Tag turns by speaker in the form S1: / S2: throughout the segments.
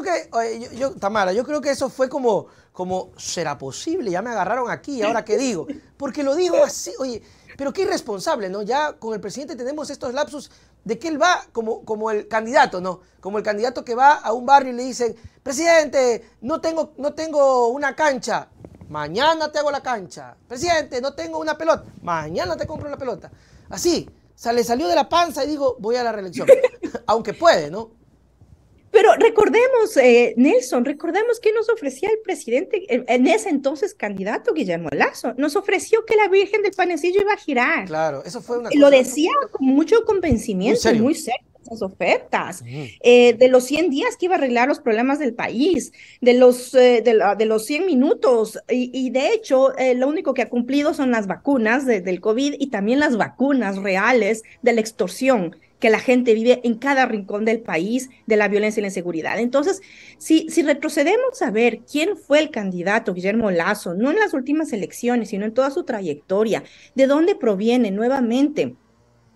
S1: creo que, yo, Tamara, yo creo que eso fue como, como, ¿será posible? Ya me agarraron aquí, ¿ahora qué digo? Porque lo digo así, oye, pero qué irresponsable, ¿no? Ya con el presidente tenemos estos lapsus de que él va como, como el candidato, ¿no? Como el candidato que va a un barrio y le dicen, presidente, no tengo, no tengo una cancha, mañana te hago la cancha. Presidente, no tengo una pelota, mañana te compro la pelota. Así, o le salió
S2: de la panza y dijo, voy a la reelección. Aunque puede, ¿no? Pero recordemos, eh, Nelson, recordemos que nos ofrecía el presidente, eh, en ese entonces candidato Guillermo Lazo, nos ofreció que la Virgen del Panecillo iba a girar. Claro,
S1: eso fue una. Lo
S2: decía con mucho convencimiento, muy serio. esas ofertas, eh, de los 100 días que iba a arreglar los problemas del país, de los, de, los 100 minutos, y, de hecho, lo único que ha cumplido son las vacunas del COVID y también las vacunas reales de la extorsión que la gente vive en cada rincón del país de la violencia y la inseguridad. Entonces, si, retrocedemos a ver quién fue el candidato Guillermo Lazo, no en las últimas elecciones, sino en toda su trayectoria, de dónde proviene nuevamente.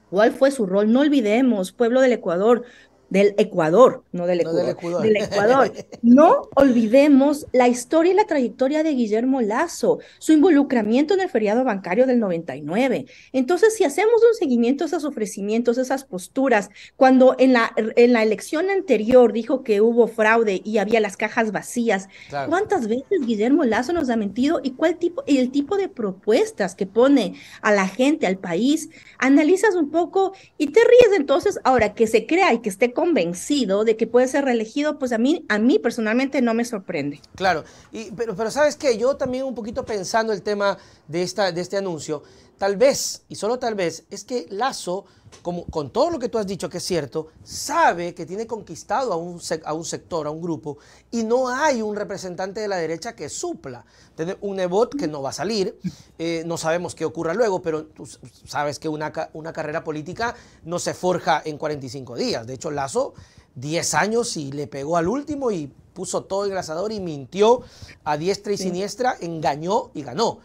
S2: ¿Cuál fue su rol? No olvidemos, pueblo del Ecuador, del Ecuador, no del Ecuador, no del, Ecuador. No olvidemos la historia y la trayectoria de Guillermo Lazo, su involucramiento en el feriado bancario del 99. Entonces, si hacemos un seguimiento a esos ofrecimientos, esas posturas, cuando en la, en la elección anterior dijo que hubo fraude y había las cajas vacías, ¿cuántas veces Guillermo Lazo nos ha mentido y cuál tipo, y el tipo de propuestas que pone a la gente, al país? Analizas un poco y te ríes entonces ahora que se crea y que esté convencido de que puede ser reelegido, pues a mí, a mí personalmente no me sorprende. Claro,
S1: y, pero, pero sabes que yo también un poquito pensando el tema de, esta, de este anuncio, tal vez, y solo tal vez, es que Lazo, como, con todo lo que tú has dicho que es cierto, sabe que tiene conquistado a un, a un sector, a un grupo, y no hay un representante de la derecha que supla. Tiene un Nebot que no va a salir, eh, no sabemos qué ocurra luego, pero tú sabes que una, una carrera política no se forja en 45 días. De hecho, Lazo, 10 años y le pegó al último y puso todo el grasador y mintió a diestra y siniestra, engañó y ganó.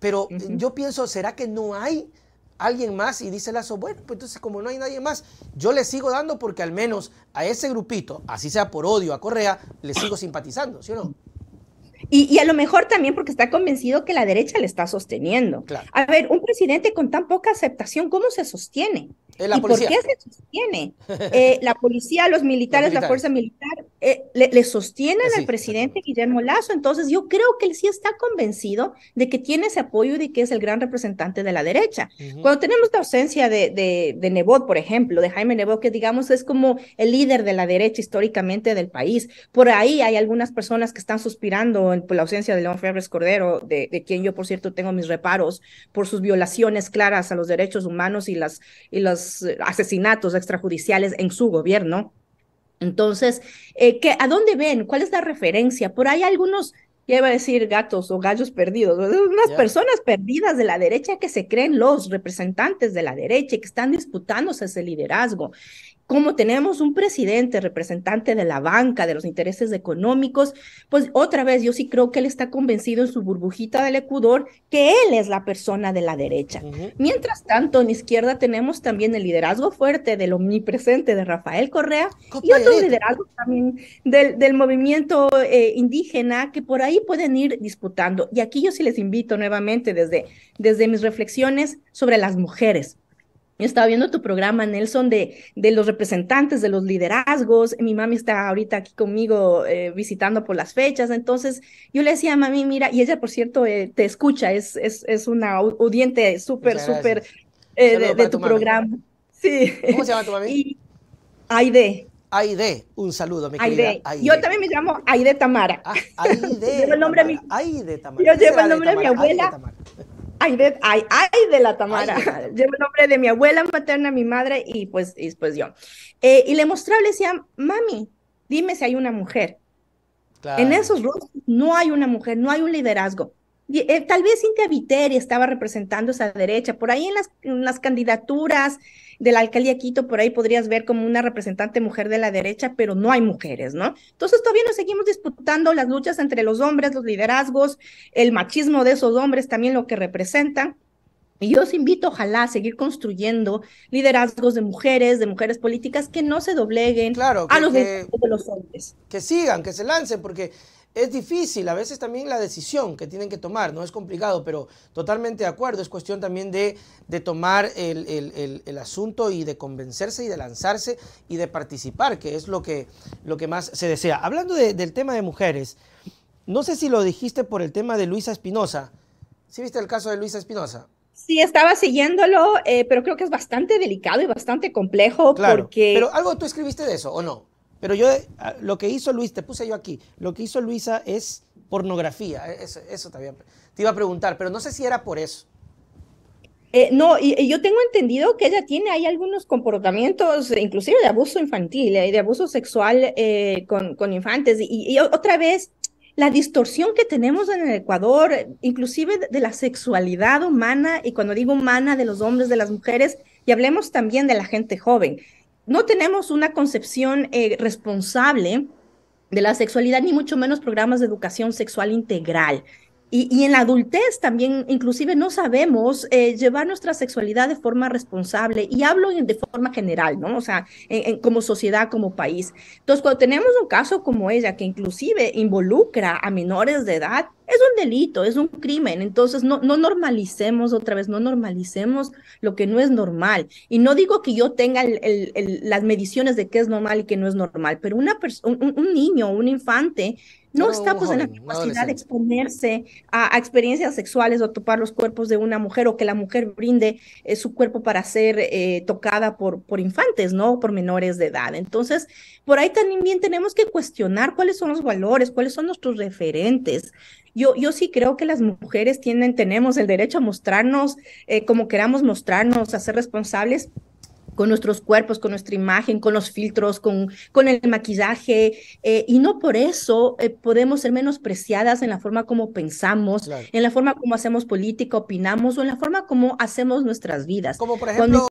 S1: Pero yo pienso, ¿será que no hay alguien más? Y dice Lazo, bueno, pues entonces como no hay nadie más, yo le sigo dando porque al menos a ese grupito, así sea por odio a Correa, le sigo simpatizando, ¿sí o no?
S2: Y, a lo mejor también porque está convencido que la derecha le está sosteniendo. A ver, un presidente con tan poca aceptación, ¿cómo se sostiene? ¿Y por qué se sostiene? Eh, la policía, los militares, la fuerza militar eh, le, sostienen eh, al presidente Guillermo Lazo. Entonces, yo creo que él sí está convencido de que tiene ese apoyo y de que es el gran representante de la derecha. Cuando tenemos la ausencia de, de, Nebot, por ejemplo, de Jaime Nebot, que digamos es como el líder de la derecha históricamente del país, por ahí hay algunas personas que están suspirando por la ausencia de León Ferres Cordero, de, quien yo, por cierto, tengo mis reparos por sus violaciones claras a los derechos humanos y, las, y los eh, asesinatos extrajudiciales en su gobierno entonces, eh, ¿a dónde ven? ¿Cuál es la referencia? Por ahí algunos, ya iba a decir gatos o gallos perdidos, unas personas perdidas de la derecha que se creen los representantes de la derecha y que están disputándose ese liderazgo como tenemos un presidente representante de la banca, de los intereses económicos, pues otra vez yo sí creo que él está convencido en su burbujita del Ecuador que él es la persona de la derecha. Mientras tanto, en izquierda tenemos también el liderazgo fuerte del omnipresente de Rafael Correa y otro liderazgo también del, movimiento eh, indígena que por ahí pueden ir disputando. Y aquí yo sí les invito nuevamente desde, desde mis reflexiones sobre las mujeres estaba viendo tu programa, Nelson, de, de los representantes, de los liderazgos. Mi mami está ahorita aquí conmigo eh, visitando por las fechas. Entonces, yo le decía a mami, mira, y ella, por cierto, eh, te escucha, es, es, es una audiente súper, súper eh, de, tu, programa. Sí. ¿Cómo se llama tu mami? Aide.
S1: Aide, un saludo, mi querida Yo
S2: también me llamo Aide Tamara. Ah, Aide. nombre Tamara. Mi...
S1: Aide Tamara. Yo llevo el nombre de, mi abuela.
S2: Ay de, ay, ay de la Tamara. Llevo el nombre de mi abuela materna, mi madre y pues, y pues yo. Eh, y le mostraba, le decía, mami, dime si hay una mujer. En esos rostros no hay una mujer, no hay un liderazgo. Eh, tal vez Cintia Viteri estaba representando esa derecha, por ahí en las, candidaturas de la alcaldía Quito, por ahí podrías ver como una representante mujer de la derecha, pero no hay mujeres, ¿no? Entonces todavía nos seguimos disputando las luchas entre los hombres, los liderazgos, el machismo de esos hombres, también lo que representan. Y yo os invito, ojalá, a seguir construyendo liderazgos de mujeres, de mujeres políticas que no se dobleguen claro, a los de los hombres. Que
S1: sigan, que se lancen, porque es difícil, a veces también la decisión que tienen que tomar, no es complicado, pero totalmente de acuerdo, es cuestión también de, de tomar el, asunto y de convencerse y de lanzarse y de participar, que es lo que, lo que más se desea. Hablando del tema de mujeres, no sé si lo dijiste por el tema de Luisa Espinosa. ¿Sí viste el caso de Luisa Espinosa?
S2: Sí, estaba siguiéndolo, eh, pero creo que es bastante delicado y bastante complejo claro, Pero algo tú escribiste de eso, ¿o no? Pero yo, lo que hizo Luis,
S1: te puse yo aquí, lo que hizo Luisa es pornografía, e, eso, también te, iba a preguntar, pero no sé si era por eso.
S2: Eh, no, y, yo tengo entendido que ella tiene ahí algunos comportamientos, inclusive de abuso infantil, eh, de abuso sexual eh, con, infantes. Y, otra vez, la distorsión que tenemos en el Ecuador, inclusive de, la sexualidad humana, y cuando digo humana, de los hombres, de las mujeres, y hablemos también de la gente joven no tenemos una concepción eh, responsable de la sexualidad, ni mucho menos programas de educación sexual integral. Y, en la adultez también, inclusive, no sabemos eh, llevar nuestra sexualidad de forma responsable. Y hablo de forma general, ¿no? O sea, como sociedad, como país. Entonces, cuando tenemos un caso como ella, que inclusive involucra a menores de edad, es un delito, es un crimen. Entonces, no, no normalicemos otra vez, no normalicemos lo que no es normal. Y no digo que yo tenga las mediciones de qué es normal y qué no es normal, pero una un, niño, un infante, no, está pues en la capacidad de exponerse a, experiencias sexuales o topar los cuerpos de una mujer o que la mujer brinde eh, su cuerpo para ser eh, tocada por, por infantes, ¿no? Por menores de edad. Entonces, por ahí también tenemos que cuestionar cuáles son los valores, cuáles son nuestros referentes. Yo, sí creo que las mujeres tienen, tenemos el derecho a mostrarnos eh, como queramos mostrarnos, a ser responsables, con nuestros cuerpos, con nuestra imagen, con los filtros, con, con el maquillaje, eh, y no por eso eh, podemos ser menospreciadas en la forma como pensamos, en la forma como hacemos política, opinamos o en la forma como hacemos nuestras vidas. Como por ejemplo,